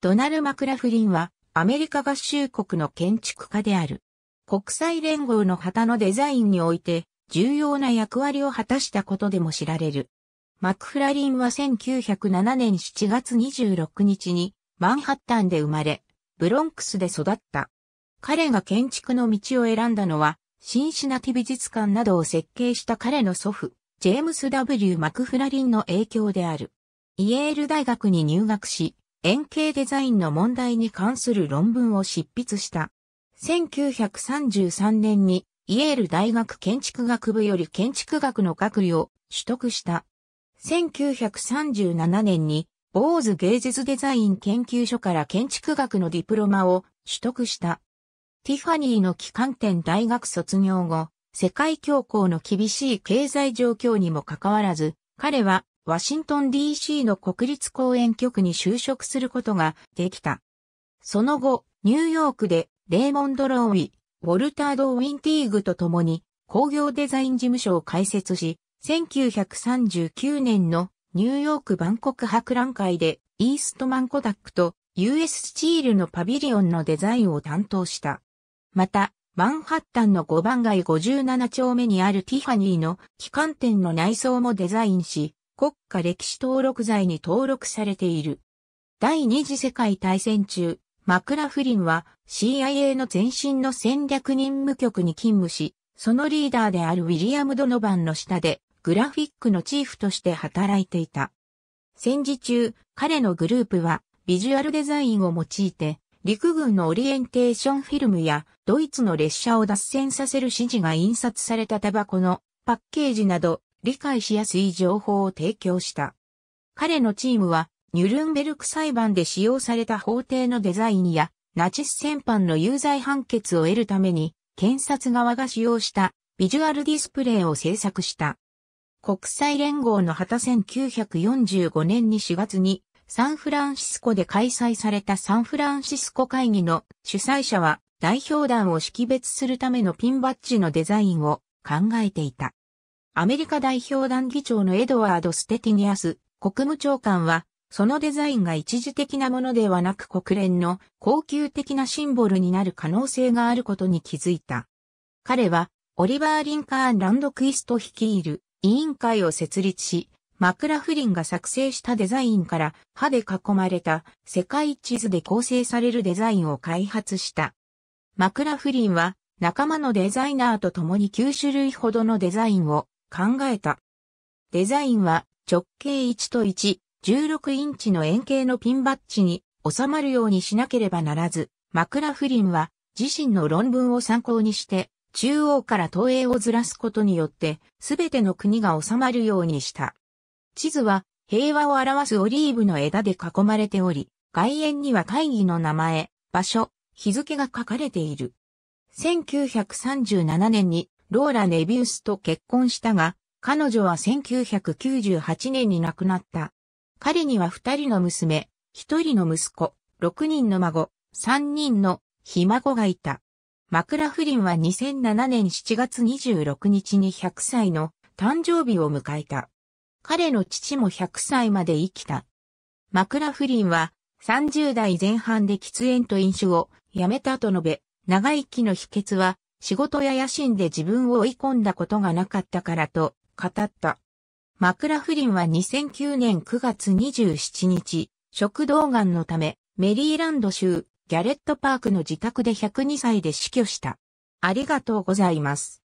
ドナル・マクラフリンはアメリカ合衆国の建築家である。国際連合の旗のデザインにおいて重要な役割を果たしたことでも知られる。マクフラリンは1907年7月26日にマンハッタンで生まれ、ブロンクスで育った。彼が建築の道を選んだのは、シンシナティ美術館などを設計した彼の祖父、ジェームス W. マクフラリンの影響である。イエール大学に入学し、円形デザインの問題に関する論文を執筆した。1933年にイエール大学建築学部より建築学の学位を取得した。1937年に坊主芸術デザイン研究所から建築学のディプロマを取得した。ティファニーの機関店大学卒業後、世界恐慌の厳しい経済状況にもかかわらず、彼はワシントン DC の国立公園局に就職することができた。その後、ニューヨークでレーモンド・ローウィ、ウォルター・ド・ウィンティーグと共に工業デザイン事務所を開設し、1939年のニューヨーク万国博覧会でイーストマンコダックと US スチールのパビリオンのデザインを担当した。また、マンハッタンの5番街57丁目にあるティファニーの旗艦店の内装もデザインし、国家歴史登録財に登録されている。第二次世界大戦中、マクラフリンは CIA の前身の戦略任務局に勤務し、そのリーダーであるウィリアム・ドノバンの下でグラフィックのチーフとして働いていた。戦時中、彼のグループはビジュアルデザインを用いて陸軍のオリエンテーションフィルムやドイツの列車を脱線させる指示が印刷されたタバコのパッケージなど理解しやすい情報を提供した。彼のチームは、ニュルンベルク裁判で使用された法廷のデザインや、ナチス戦犯の有罪判決を得るために、検察側が使用したビジュアルディスプレイを制作した。国際連合の旗1945年に4月にサンフランシスコで開催されたサンフランシスコ会議の主催者は代表団を識別するためのピンバッジのデザインを考えていた。アメリカ代表団議長のエドワード・ステティニアス国務長官は、そのデザインが一時的なものではなく国連の恒久的なシンボルになる可能性があることに気づいた。彼は、オリバー・リンカーン・ランドクイスト率いる委員会を設立し、マクラフリンが作成したデザインから歯で囲まれた世界地図で構成されるデザインを開発した。マクラフリンは仲間のデザイナーと共に9種類ほどのデザインを考えた。デザインは直径1と1、16インチの円形のピンバッジに収まるようにしなければならず、マクラフリンは自身の論文を参考にして、中央から投影をずらすことによって、すべての国が収まるようにした。地図は平和を表すオリーブの枝で囲まれており、外縁には会議の名前、場所、日付が書かれている。1937年にローラ・ネビウスと結婚したが、彼女は1998年に亡くなった。彼には二人の娘、一人の息子、六人の孫、三人のひ孫がいた。マクラフリンは2007年7月26日に100歳の誕生日を迎えた。彼の父も100歳まで生きた。マクラフリンは30代前半で喫煙と飲酒をやめたと述べ、長生きの秘訣は仕事や野心で自分を追い込んだことがなかったからと語った。マクラフリンは2009年9月27日、食道癌のため、メリーランド州、ギャレットパークの自宅で102歳で死去した。ありがとうございます。